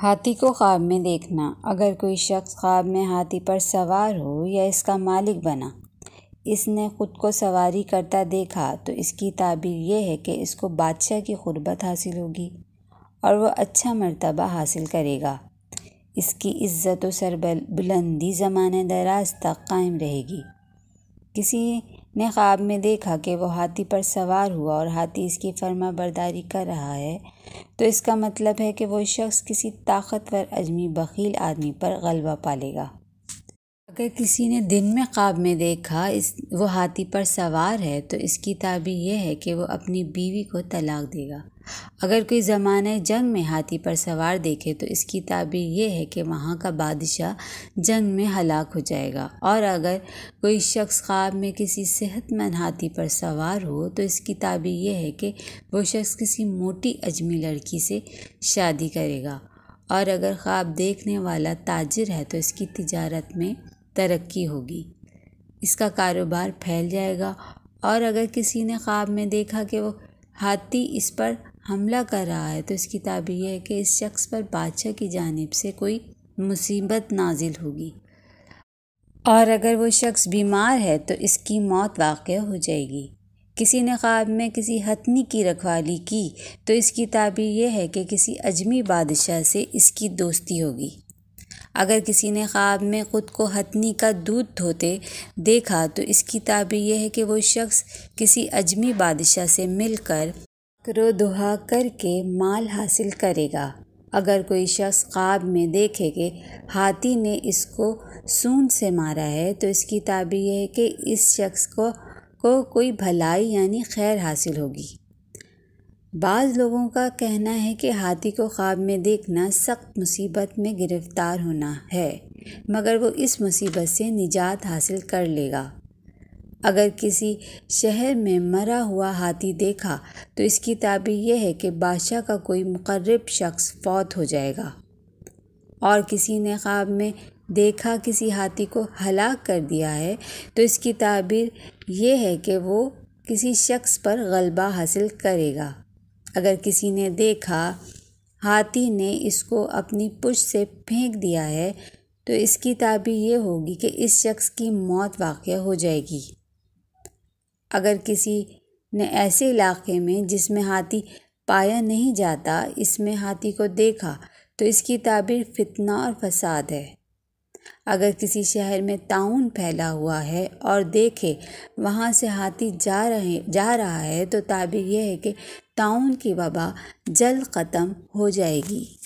हाथी को ख्वाब में देखना अगर कोई शख्स ख्वाब में हाथी पर सवार हो या इसका मालिक बना इसने खुद को सवारी करता देखा तो इसकी ताबीर यह है कि इसको बादशाह की ख़ुरबत हासिल होगी और वह अच्छा मर्तबा हासिल करेगा इसकी इज़्ज़त व सर बुलंदी ज़माने दराज तक कायम रहेगी किसी ने ख्वाब में देखा कि वह हाथी पर सवार हुआ और हाथी इसकी फर्मा बरदारी कर रहा है तो इसका मतलब है कि वह शख्स किसी ताकतवर अजमी बखील आदमी पर गलबा पालेगा अगर किसी ने दिन में ख्वाब में देखा इस वो हाथी पर सवार है तो इसकी ताबी यह है कि वो अपनी बीवी को तलाक देगा अगर कोई ज़माने जंग में हाथी पर सवार देखे तो इसकी ताबी यह है कि वहाँ का बादशाह जंग में हलाक हो जाएगा और अगर कोई शख्स ख्वाब में किसी सेहतमंद हाथी पर सवार हो तो इसकी ताबी यह है कि वो शख्स किसी मोटी अजमी लड़की से शादी करेगा और अगर ख्वाब देखने वाला ताजिर है तो इसकी तजारत में तरक्की होगी इसका कारोबार फैल जाएगा और अगर किसी ने ख्वाब में देखा कि वो हाथी इस पर हमला कर रहा है तो इसकी ताबीर है कि इस शख्स पर बादशाह की जानब से कोई मुसीबत नाजिल होगी और अगर वो शख्स बीमार है तो इसकी मौत वाक़ हो जाएगी किसी ने ख्वाब में किसी हथनी की रखवाली की तो इसकी ताबीर यह है कि किसी अजमी बादशाह से इसकी दोस्ती होगी अगर किसी ने ख्वाब में ख़ुद को हथनी का दूध धोते देखा तो इसकी ताबी यह है कि वो शख्स किसी अजमी बादशाह से मिलकर करोदहा करके माल हासिल करेगा अगर कोई शख्स ख्वाब में देखे कि हाथी ने इसको सून से मारा है तो इसकी ताबी यह है कि इस शख्स को को कोई भलाई यानी खैर हासिल होगी बाज़ लोगों का कहना है कि हाथी को ख्वाब में देखना सख्त मुसीबत में गिरफ़्तार होना है मगर वो इस मुसीबत से निजात हासिल कर लेगा अगर किसी शहर में मरा हुआ हाथी देखा तो इसकी ताबीर यह है कि बादशाह का कोई मुकर्रब शख्स फौत हो जाएगा और किसी ने ख्वाब में देखा किसी हाथी को हलाक कर दिया है तो इसकी ताबीर यह है कि वो किसी शख्स पर गलबा हासिल करेगा अगर किसी ने देखा हाथी ने इसको अपनी पुश से फेंक दिया है तो इसकी ताबीर ये होगी कि इस शख्स की मौत वाक़ हो जाएगी अगर किसी ने ऐसे इलाके में जिसमें हाथी पाया नहीं जाता इसमें हाथी को देखा तो इसकी ताबीर फितना और फसाद है अगर किसी शहर में ताउन फैला हुआ है और देखे वहाँ से हाथी जा रहे जा रहा है तो ताबीर यह है कि ताउन की वबा जल्द ख़त्म हो जाएगी